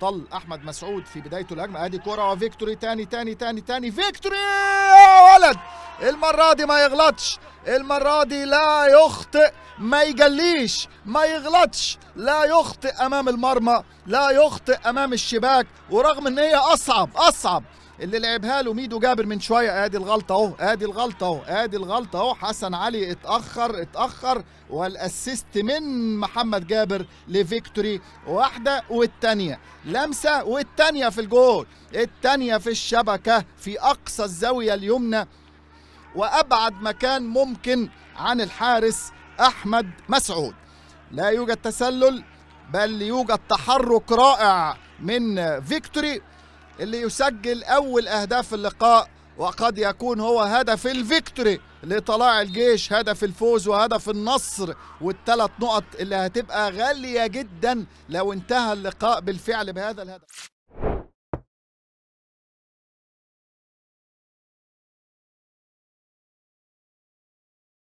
طل احمد مسعود في بدايته الهجمه ادي كره وفيكتوري تاني تاني تاني تاني فيكتوري يا ولد المره دي ما يغلطش المره دي لا يخطئ ما يجليش ما يغلطش لا يخطئ امام المرمى لا يخطئ امام الشباك ورغم ان هي اصعب اصعب اللي لعبها له ميدو جابر من شويه ادي الغلطه اهو ادي الغلطه اهو ادي الغلطه اهو حسن علي اتاخر اتاخر والاسيست من محمد جابر لفيكتوري واحده والثانيه لمسه والثانيه في الجول الثانيه في الشبكه في اقصى الزاويه اليمنى وابعد مكان ممكن عن الحارس احمد مسعود لا يوجد تسلل بل يوجد تحرك رائع من فيكتوري اللي يسجل أول أهداف اللقاء وقد يكون هو هدف الفيكتوري لطلاع الجيش هدف الفوز وهدف النصر والثلاث نقط اللي هتبقى غالية جدا لو انتهى اللقاء بالفعل بهذا الهدف